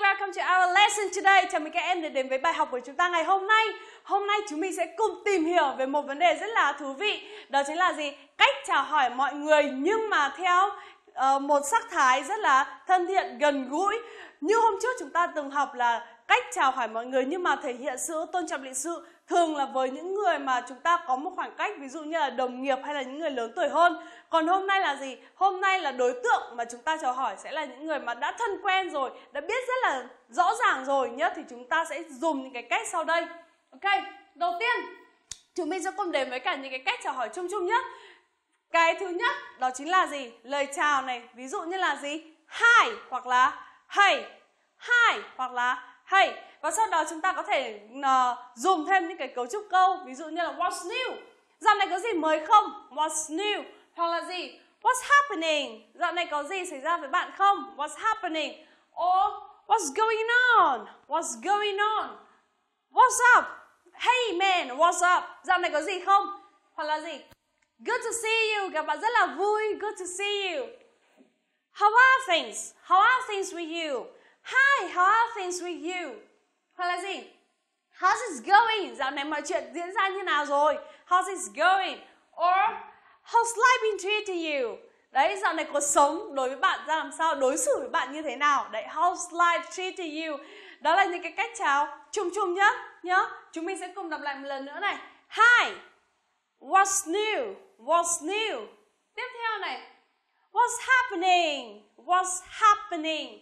welcome to our lesson today. Chào mừng các em đã đến với bài học của chúng ta ngày hôm nay. Hôm nay chúng mình sẽ cùng tìm hiểu về một vấn đề rất là thú vị. Đó chính là gì? Cách chào hỏi mọi người nhưng mà theo Ờ, một sắc thái rất là thân thiện, gần gũi. Như hôm trước chúng ta từng học là cách chào hỏi mọi người nhưng mà thể hiện sự tôn trọng lịch sự thường là với những người mà chúng ta có một khoảng cách ví dụ như là đồng nghiệp hay là những người lớn tuổi hơn còn hôm nay là gì hôm nay là đối tượng mà chúng ta chào hỏi sẽ là những người mà đã thân quen rồi đã biết rất là rõ ràng rồi nhá thì chúng ta sẽ dùng những cái cách sau đây ok đầu tiên chúng mình sẽ cùng đến với cả những cái cách chào hỏi chung chung nhé cái thứ nhất đó chính là gì? Lời chào này, ví dụ như là gì? Hi hoặc là hey. Hi hoặc là hey. Và sau đó chúng ta có thể uh, dùng thêm những cái cấu trúc câu, ví dụ như là what's new? Dạo này có gì mới không? What's new? Hoặc là gì? What's happening? Dạo này có gì xảy ra với bạn không? What's happening? Or what's going on? What's going on? What's up? Hey man, what's up? Dạo này có gì không? Hoặc là gì? Good to see you. Gặp bạn rất là vui. Good to see you. How are things? How are things with you? Hi, how are things with you? Hoặc là gì? How's it going? Dạo này mọi chuyện diễn ra như nào rồi? How's it going? Or how's life been treating you? Đấy, dạo này cuộc sống đối với bạn ra làm sao? Đối xử với bạn như thế nào? Đấy, how's life treating you? Đó là những cái cách chào chung chung nhá, nhá. Chúng mình sẽ cùng đọc lại một lần nữa này. Hi, What's new? What's new? Tiếp What's happening? What's happening?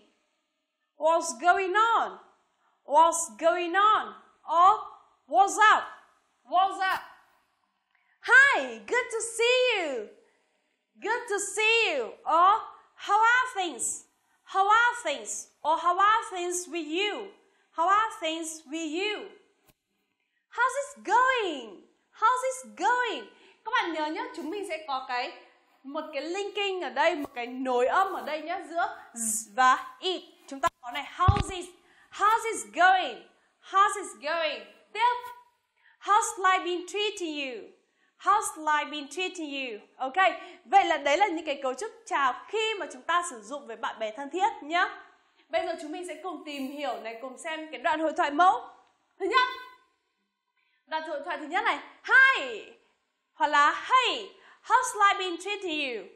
What's going on? What's going on? Or what's up? What's up? Hi, good to see you. Good to see you. Or how are things? How are things? Or how are things with you? How are things with you? How's it going? How's it going? Các bạn nhớ nhé, chúng mình sẽ có cái một cái linking ở đây, một cái nối âm ở đây nhé giữa z và it. Chúng ta có này how's it? How's it going? How's it going? Tiếp. How's life been treating you? How's life been treating you? Ok, vậy là đấy là những cái cấu trúc chào khi mà chúng ta sử dụng với bạn bè thân thiết nhé. Bây giờ chúng mình sẽ cùng tìm hiểu này, cùng xem cái đoạn hội thoại mẫu. Thứ nhất, đặt hội thoại thứ nhất này Hi Hoặc là Hey How's life been treating you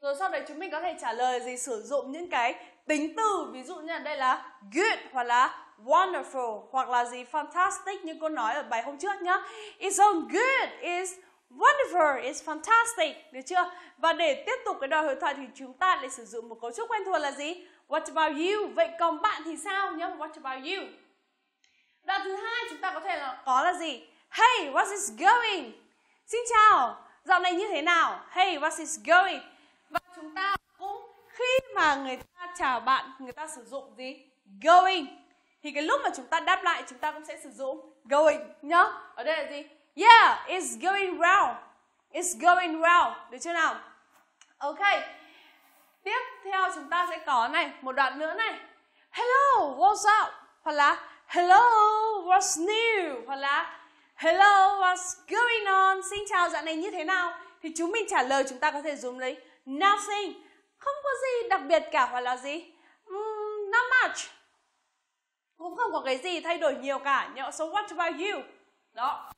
Rồi sau đấy chúng mình có thể trả lời gì sử dụng những cái tính từ Ví dụ như đây là good hoặc là wonderful Hoặc là gì fantastic như cô nói ở bài hôm trước nhá It's all good, it's Wonderful it's fantastic, được chưa? Và để tiếp tục cái đoạn hội thoại thì chúng ta lại sử dụng một cấu trúc quen thuộc là gì? What about you? Vậy còn bạn thì sao nhá? What about you? Đoạn thứ hai chúng ta có thể là có là gì? Hey, what is going? Xin chào, dạo này như thế nào? Hey, what is going? Và chúng ta cũng khi mà người ta chào bạn, người ta sử dụng gì? Going. Thì cái lúc mà chúng ta đáp lại chúng ta cũng sẽ sử dụng going nhá. Ở đây là gì? Yeah, it's going well It's going well Được chưa nào? Ok. Tiếp theo chúng ta sẽ có này, một đoạn nữa này. Hello, what's up? Hoặc là hello what's new hoặc là hello what's going on xin chào dạo này như thế nào thì chúng mình trả lời chúng ta có thể dùng lấy nothing không có gì đặc biệt cả hoặc là gì um, not much cũng không có cái gì thay đổi nhiều cả nhớ so what about you đó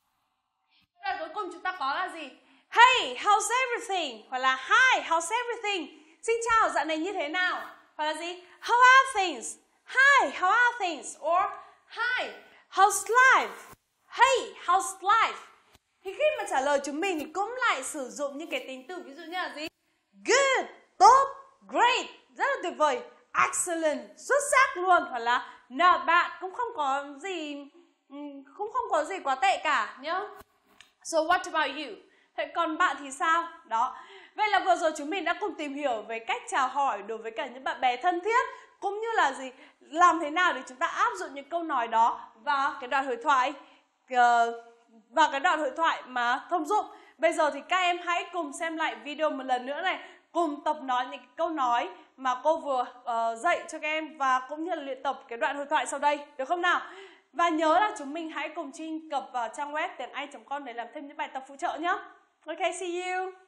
và cuối cùng chúng ta có là gì hey how's everything hoặc là hi how's everything xin chào dạo này như thế nào hoặc là gì how are things hi how are things or Hi, how's life? Hey, how's life? Thì khi mà trả lời chúng mình thì cũng lại sử dụng những cái tính từ ví dụ như là gì? Good, tốt, great, rất là tuyệt vời, excellent, xuất sắc luôn hoặc là nợ bạn cũng không có gì ừ, cũng không có gì quá tệ cả nhá. So what about you? Thế còn bạn thì sao? Đó. Vậy là vừa rồi chúng mình đã cùng tìm hiểu về cách chào hỏi đối với cả những bạn bè thân thiết cũng như là gì làm thế nào để chúng ta áp dụng những câu nói đó vào cái đoạn hội thoại uh, ờ, vào cái đoạn hội thoại mà thông dụng bây giờ thì các em hãy cùng xem lại video một lần nữa này cùng tập nói những câu nói mà cô vừa uh, dạy cho các em và cũng như là luyện tập cái đoạn hội thoại sau đây được không nào và nhớ là chúng mình hãy cùng truy cập vào trang web tiếng anh com để làm thêm những bài tập phụ trợ nhé ok see you